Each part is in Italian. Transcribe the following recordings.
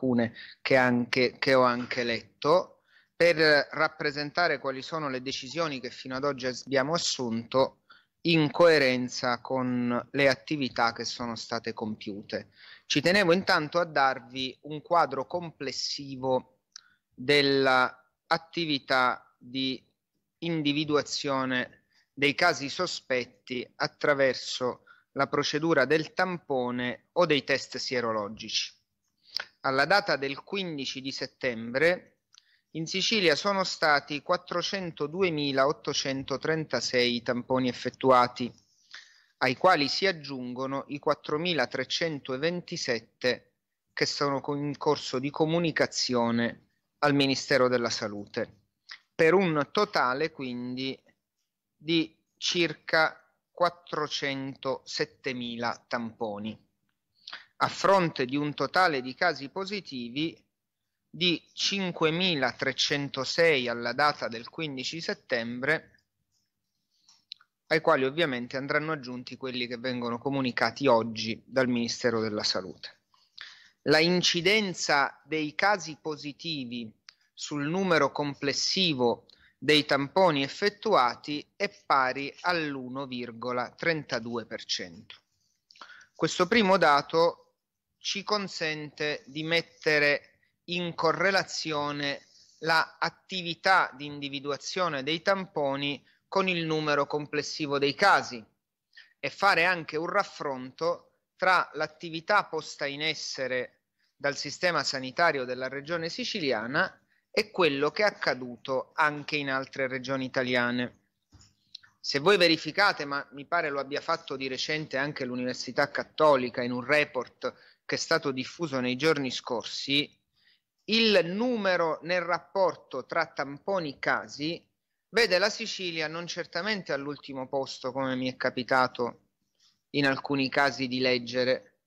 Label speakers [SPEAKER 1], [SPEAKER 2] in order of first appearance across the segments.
[SPEAKER 1] alcune che, anche, che ho anche letto, per rappresentare quali sono le decisioni che fino ad oggi abbiamo assunto in coerenza con le attività che sono state compiute. Ci tenevo intanto a darvi un quadro complessivo dell'attività di individuazione dei casi sospetti attraverso la procedura del tampone o dei test sierologici alla data del 15 di settembre in Sicilia sono stati 402.836 tamponi effettuati, ai quali si aggiungono i 4.327 che sono in corso di comunicazione al Ministero della Salute, per un totale quindi di circa 407.000 tamponi a fronte di un totale di casi positivi di 5.306 alla data del 15 settembre, ai quali ovviamente andranno aggiunti quelli che vengono comunicati oggi dal Ministero della Salute. La incidenza dei casi positivi sul numero complessivo dei tamponi effettuati è pari all'1,32%. Questo primo dato ci consente di mettere in correlazione la di individuazione dei tamponi con il numero complessivo dei casi e fare anche un raffronto tra l'attività posta in essere dal sistema sanitario della regione siciliana e quello che è accaduto anche in altre regioni italiane. Se voi verificate, ma mi pare lo abbia fatto di recente anche l'Università Cattolica in un report che è stato diffuso nei giorni scorsi, il numero nel rapporto tra tamponi casi vede la Sicilia non certamente all'ultimo posto, come mi è capitato in alcuni casi di leggere,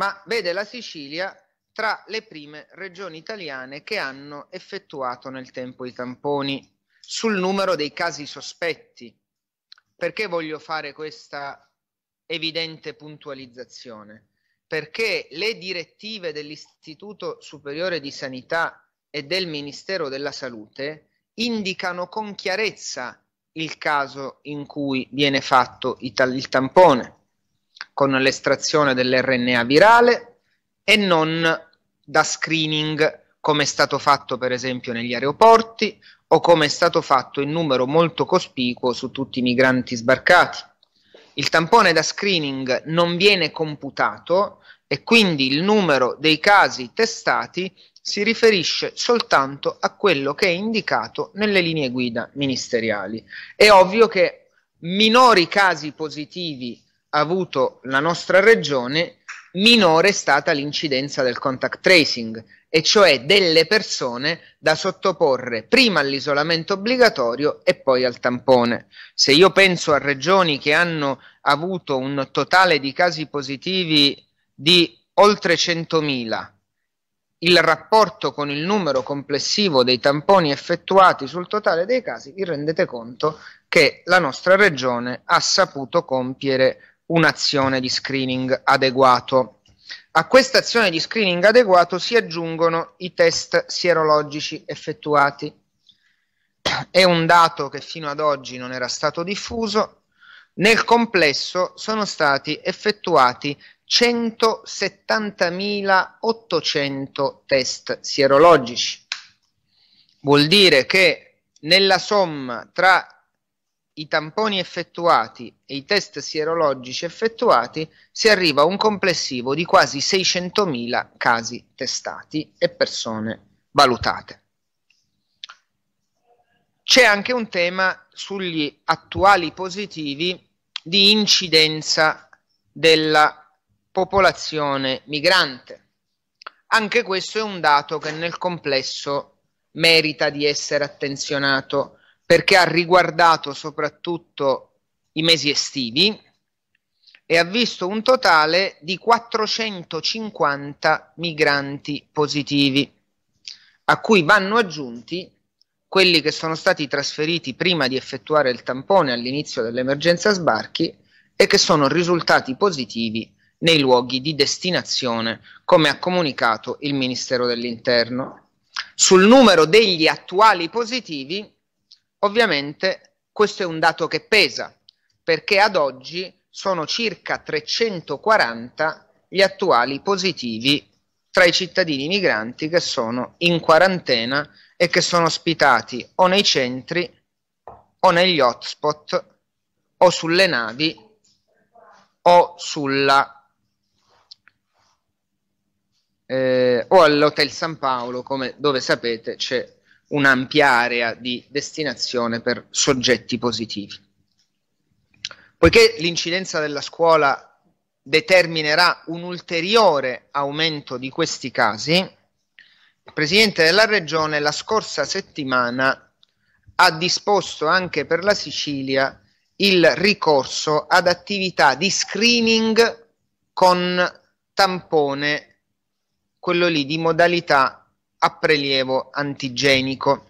[SPEAKER 1] ma vede la Sicilia tra le prime regioni italiane che hanno effettuato nel tempo i tamponi sul numero dei casi sospetti. Perché voglio fare questa evidente puntualizzazione? perché le direttive dell'Istituto Superiore di Sanità e del Ministero della Salute indicano con chiarezza il caso in cui viene fatto il tampone con l'estrazione dell'RNA virale e non da screening come è stato fatto per esempio negli aeroporti o come è stato fatto in numero molto cospicuo su tutti i migranti sbarcati il tampone da screening non viene computato e quindi il numero dei casi testati si riferisce soltanto a quello che è indicato nelle linee guida ministeriali. È ovvio che minori casi positivi ha avuto la nostra regione minore è stata l'incidenza del contact tracing, e cioè delle persone da sottoporre prima all'isolamento obbligatorio e poi al tampone. Se io penso a regioni che hanno avuto un totale di casi positivi di oltre 100.000, il rapporto con il numero complessivo dei tamponi effettuati sul totale dei casi, vi rendete conto che la nostra regione ha saputo compiere un'azione di screening adeguato. A questa azione di screening adeguato si aggiungono i test sierologici effettuati. È un dato che fino ad oggi non era stato diffuso. Nel complesso sono stati effettuati 170.800 test sierologici. Vuol dire che nella somma tra i tamponi effettuati e i test sierologici effettuati si arriva a un complessivo di quasi 600.000 casi testati e persone valutate. C'è anche un tema sugli attuali positivi di incidenza della popolazione migrante. Anche questo è un dato che nel complesso merita di essere attenzionato perché ha riguardato soprattutto i mesi estivi e ha visto un totale di 450 migranti positivi, a cui vanno aggiunti quelli che sono stati trasferiti prima di effettuare il tampone all'inizio dell'emergenza sbarchi e che sono risultati positivi nei luoghi di destinazione, come ha comunicato il Ministero dell'Interno. Sul numero degli attuali positivi Ovviamente questo è un dato che pesa, perché ad oggi sono circa 340 gli attuali positivi tra i cittadini migranti che sono in quarantena e che sono ospitati o nei centri o negli hotspot o sulle navi o sulla eh, o all'Hotel San Paolo, come dove sapete c'è un'ampia area di destinazione per soggetti positivi. Poiché l'incidenza della scuola determinerà un ulteriore aumento di questi casi, il Presidente della Regione la scorsa settimana ha disposto anche per la Sicilia il ricorso ad attività di screening con tampone, quello lì di modalità a prelievo antigenico.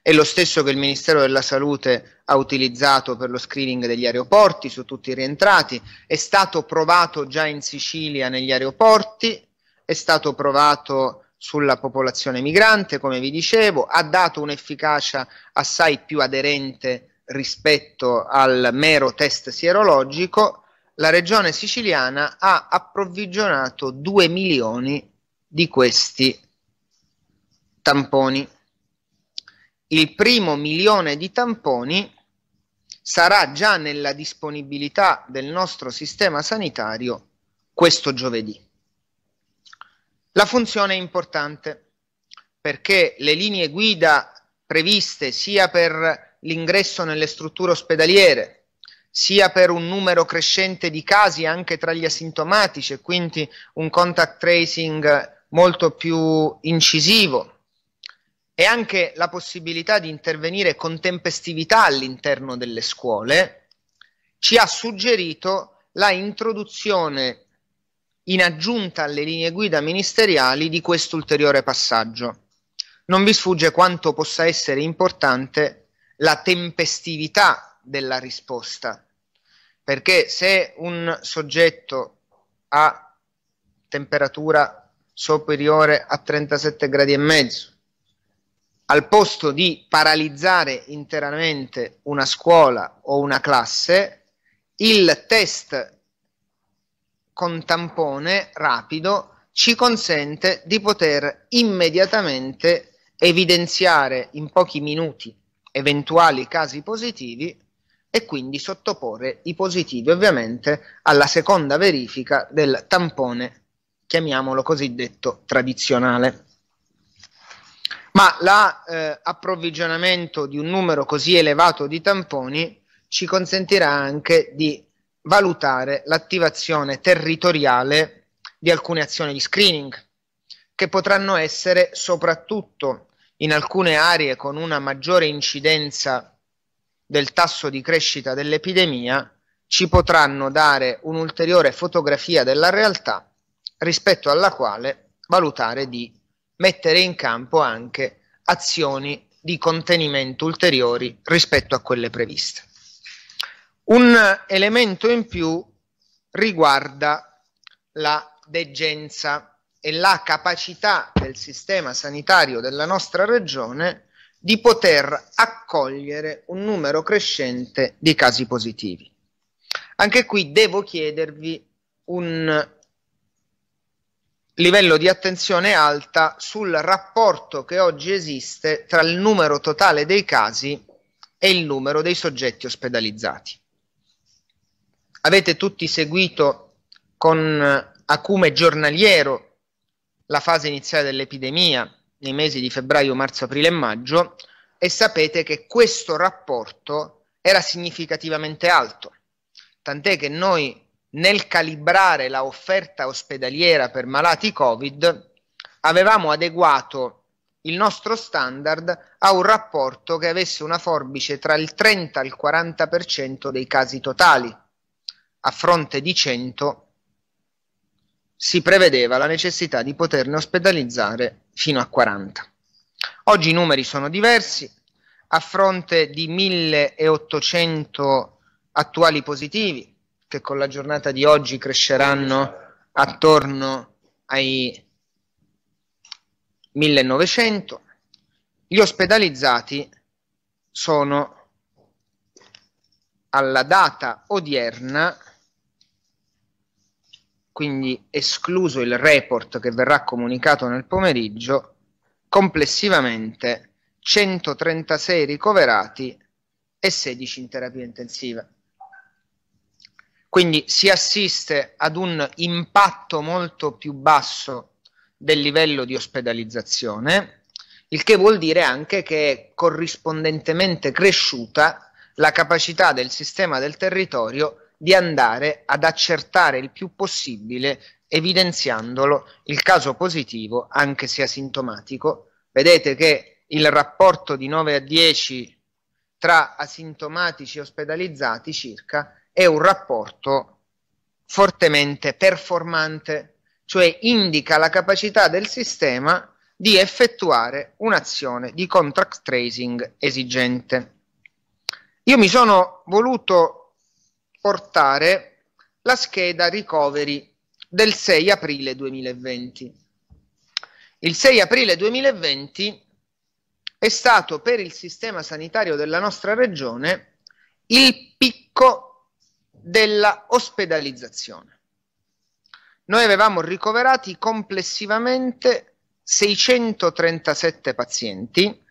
[SPEAKER 1] È lo stesso che il Ministero della Salute ha utilizzato per lo screening degli aeroporti su tutti i rientrati, è stato provato già in Sicilia negli aeroporti, è stato provato sulla popolazione migrante, come vi dicevo, ha dato un'efficacia assai più aderente rispetto al mero test sierologico, la regione siciliana ha approvvigionato 2 milioni di questi tamponi. Il primo milione di tamponi sarà già nella disponibilità del nostro sistema sanitario questo giovedì. La funzione è importante perché le linee guida previste sia per l'ingresso nelle strutture ospedaliere, sia per un numero crescente di casi anche tra gli asintomatici e quindi un contact tracing molto più incisivo, e anche la possibilità di intervenire con tempestività all'interno delle scuole, ci ha suggerito la introduzione in aggiunta alle linee guida ministeriali di questo ulteriore passaggio. Non vi sfugge quanto possa essere importante la tempestività della risposta, perché se un soggetto ha temperatura superiore a 37 gradi e mezzo, al posto di paralizzare interamente una scuola o una classe, il test con tampone rapido ci consente di poter immediatamente evidenziare in pochi minuti eventuali casi positivi e quindi sottoporre i positivi ovviamente alla seconda verifica del tampone, chiamiamolo cosiddetto tradizionale ma l'approvvigionamento la, eh, di un numero così elevato di tamponi ci consentirà anche di valutare l'attivazione territoriale di alcune azioni di screening, che potranno essere soprattutto in alcune aree con una maggiore incidenza del tasso di crescita dell'epidemia, ci potranno dare un'ulteriore fotografia della realtà rispetto alla quale valutare di mettere in campo anche azioni di contenimento ulteriori rispetto a quelle previste. Un elemento in più riguarda la degenza e la capacità del sistema sanitario della nostra regione di poter accogliere un numero crescente di casi positivi. Anche qui devo chiedervi un livello di attenzione alta sul rapporto che oggi esiste tra il numero totale dei casi e il numero dei soggetti ospedalizzati. Avete tutti seguito con acume giornaliero la fase iniziale dell'epidemia nei mesi di febbraio, marzo, aprile e maggio e sapete che questo rapporto era significativamente alto, tant'è che noi nel calibrare la offerta ospedaliera per malati Covid, avevamo adeguato il nostro standard a un rapporto che avesse una forbice tra il 30 e il 40% dei casi totali. A fronte di 100 si prevedeva la necessità di poterne ospedalizzare fino a 40. Oggi i numeri sono diversi, a fronte di 1800 attuali positivi, che con la giornata di oggi cresceranno attorno ai 1900. Gli ospedalizzati sono alla data odierna, quindi escluso il report che verrà comunicato nel pomeriggio, complessivamente 136 ricoverati e 16 in terapia intensiva. Quindi si assiste ad un impatto molto più basso del livello di ospedalizzazione, il che vuol dire anche che è corrispondentemente cresciuta la capacità del sistema del territorio di andare ad accertare il più possibile, evidenziandolo il caso positivo, anche se asintomatico. Vedete che il rapporto di 9 a 10 tra asintomatici e ospedalizzati circa è un rapporto fortemente performante, cioè indica la capacità del sistema di effettuare un'azione di contract tracing esigente. Io mi sono voluto portare la scheda recovery del 6 aprile 2020. Il 6 aprile 2020 è stato per il sistema sanitario della nostra regione il picco della ospedalizzazione. Noi avevamo ricoverati complessivamente 637 pazienti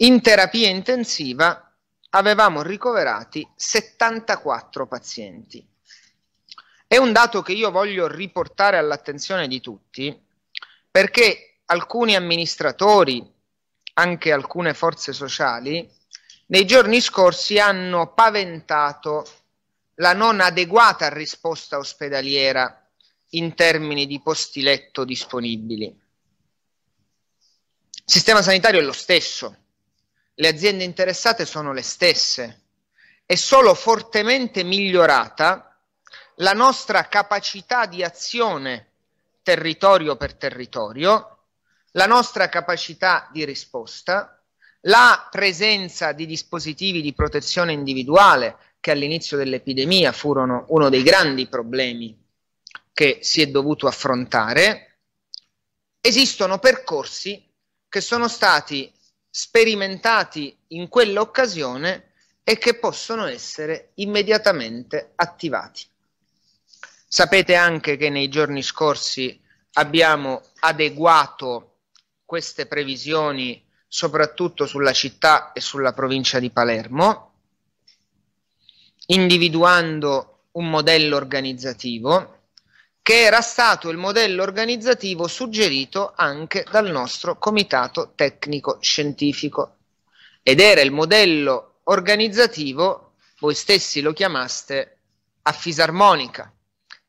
[SPEAKER 1] in terapia intensiva avevamo ricoverati 74 pazienti. È un dato che io voglio riportare all'attenzione di tutti perché alcuni amministratori, anche alcune forze sociali, nei giorni scorsi hanno paventato la non adeguata risposta ospedaliera in termini di posti letto disponibili. Il sistema sanitario è lo stesso, le aziende interessate sono le stesse, è solo fortemente migliorata la nostra capacità di azione territorio per territorio, la nostra capacità di risposta la presenza di dispositivi di protezione individuale, che all'inizio dell'epidemia furono uno dei grandi problemi che si è dovuto affrontare, esistono percorsi che sono stati sperimentati in quell'occasione e che possono essere immediatamente attivati. Sapete anche che nei giorni scorsi abbiamo adeguato queste previsioni soprattutto sulla città e sulla provincia di Palermo, individuando un modello organizzativo che era stato il modello organizzativo suggerito anche dal nostro comitato tecnico scientifico ed era il modello organizzativo, voi stessi lo chiamaste, a fisarmonica.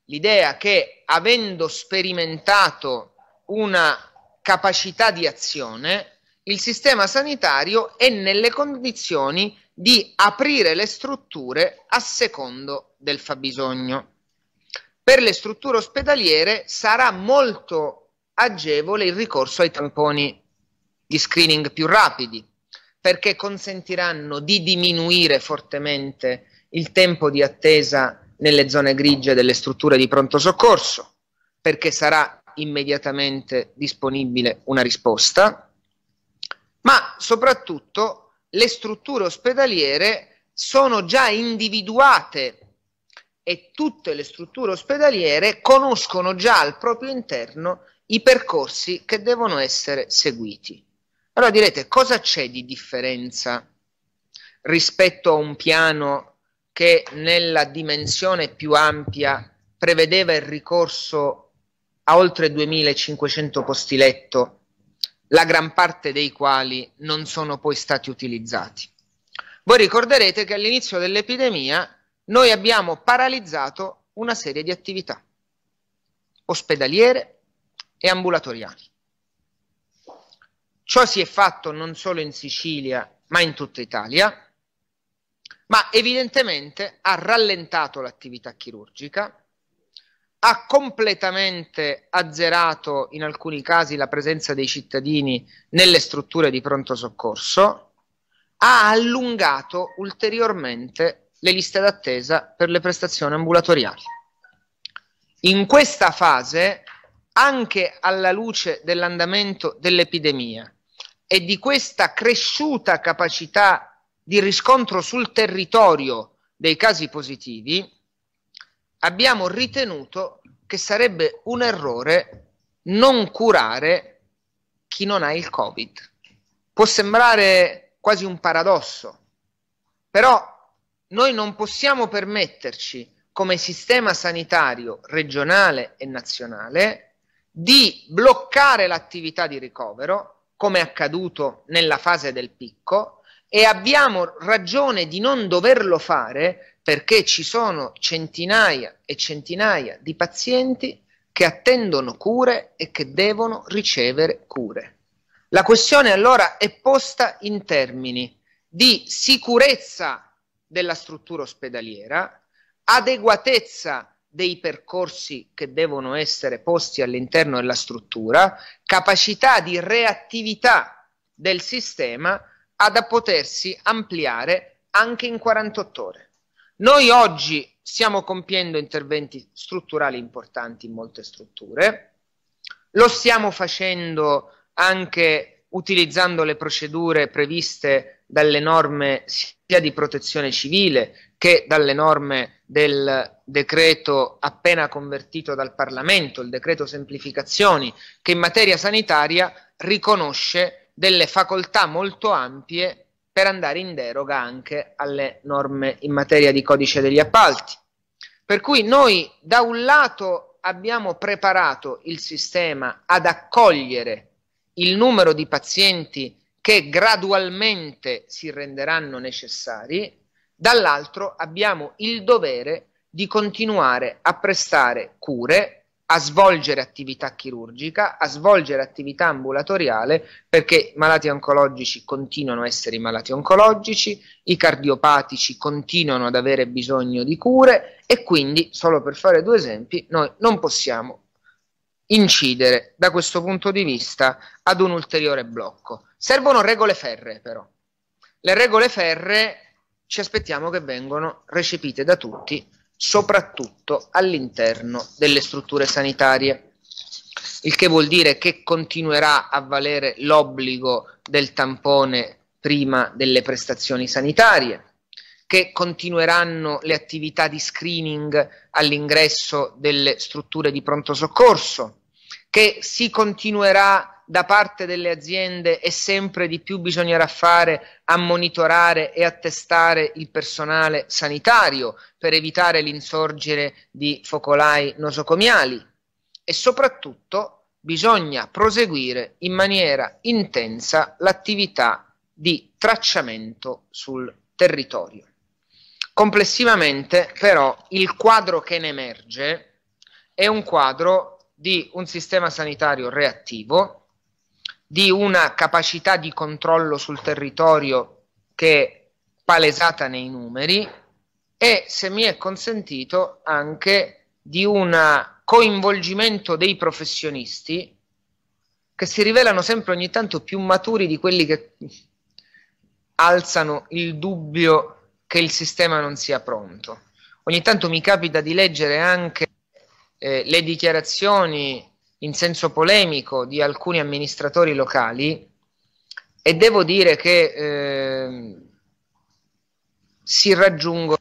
[SPEAKER 1] L'idea che avendo sperimentato una capacità di azione, il sistema sanitario è nelle condizioni di aprire le strutture a secondo del fabbisogno. Per le strutture ospedaliere sarà molto agevole il ricorso ai tamponi di screening più rapidi, perché consentiranno di diminuire fortemente il tempo di attesa nelle zone grigie delle strutture di pronto soccorso, perché sarà immediatamente disponibile una risposta ma soprattutto le strutture ospedaliere sono già individuate e tutte le strutture ospedaliere conoscono già al proprio interno i percorsi che devono essere seguiti. Allora direte cosa c'è di differenza rispetto a un piano che nella dimensione più ampia prevedeva il ricorso a oltre 2500 posti letto la gran parte dei quali non sono poi stati utilizzati. Voi ricorderete che all'inizio dell'epidemia noi abbiamo paralizzato una serie di attività ospedaliere e ambulatoriali. Ciò si è fatto non solo in Sicilia, ma in tutta Italia, ma evidentemente ha rallentato l'attività chirurgica, ha completamente azzerato in alcuni casi la presenza dei cittadini nelle strutture di pronto soccorso, ha allungato ulteriormente le liste d'attesa per le prestazioni ambulatoriali. In questa fase, anche alla luce dell'andamento dell'epidemia e di questa cresciuta capacità di riscontro sul territorio dei casi positivi, abbiamo ritenuto che sarebbe un errore non curare chi non ha il Covid. Può sembrare quasi un paradosso, però noi non possiamo permetterci come sistema sanitario regionale e nazionale di bloccare l'attività di ricovero, come è accaduto nella fase del picco, e abbiamo ragione di non doverlo fare perché ci sono centinaia e centinaia di pazienti che attendono cure e che devono ricevere cure. La questione allora è posta in termini di sicurezza della struttura ospedaliera, adeguatezza dei percorsi che devono essere posti all'interno della struttura, capacità di reattività del sistema ad a potersi ampliare anche in 48 ore. Noi oggi stiamo compiendo interventi strutturali importanti in molte strutture, lo stiamo facendo anche utilizzando le procedure previste dalle norme sia di protezione civile che dalle norme del decreto appena convertito dal Parlamento, il decreto semplificazioni, che in materia sanitaria riconosce delle facoltà molto ampie per andare in deroga anche alle norme in materia di codice degli appalti. Per cui noi da un lato abbiamo preparato il sistema ad accogliere il numero di pazienti che gradualmente si renderanno necessari, dall'altro abbiamo il dovere di continuare a prestare cure a svolgere attività chirurgica, a svolgere attività ambulatoriale, perché i malati oncologici continuano a essere i malati oncologici, i cardiopatici continuano ad avere bisogno di cure e quindi, solo per fare due esempi, noi non possiamo incidere da questo punto di vista ad un ulteriore blocco. Servono regole ferree però. Le regole ferree ci aspettiamo che vengano recepite da tutti soprattutto all'interno delle strutture sanitarie. Il che vuol dire che continuerà a valere l'obbligo del tampone prima delle prestazioni sanitarie, che continueranno le attività di screening all'ingresso delle strutture di pronto soccorso, che si continuerà da parte delle aziende e sempre di più bisognerà fare a monitorare e attestare il personale sanitario per evitare l'insorgere di focolai nosocomiali e soprattutto bisogna proseguire in maniera intensa l'attività di tracciamento sul territorio. Complessivamente però il quadro che ne emerge è un quadro di un sistema sanitario reattivo, di una capacità di controllo sul territorio che è palesata nei numeri e, se mi è consentito, anche di un coinvolgimento dei professionisti che si rivelano sempre ogni tanto più maturi di quelli che alzano il dubbio che il sistema non sia pronto. Ogni tanto mi capita di leggere anche eh, le dichiarazioni in senso polemico di alcuni amministratori locali e devo dire che eh, si raggiungono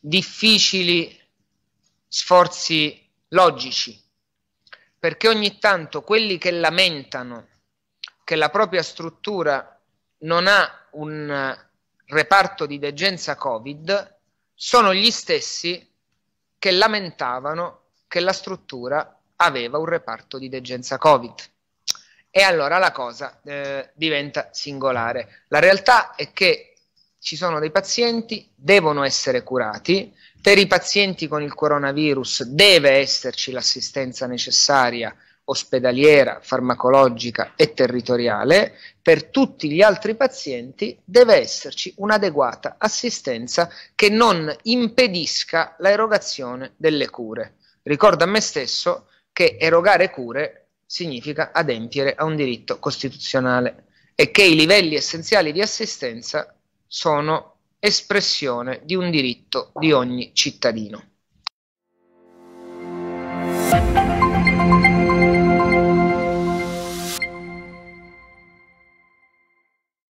[SPEAKER 1] difficili sforzi logici, perché ogni tanto quelli che lamentano che la propria struttura non ha un reparto di degenza Covid sono gli stessi che lamentavano che la struttura aveva un reparto di degenza Covid. E allora la cosa eh, diventa singolare. La realtà è che ci sono dei pazienti, devono essere curati, per i pazienti con il coronavirus deve esserci l'assistenza necessaria ospedaliera, farmacologica e territoriale, per tutti gli altri pazienti deve esserci un'adeguata assistenza che non impedisca l'erogazione delle cure. Ricordo a me stesso che erogare cure significa adempiere a un diritto costituzionale e che i livelli essenziali di assistenza sono espressione di un diritto di ogni cittadino.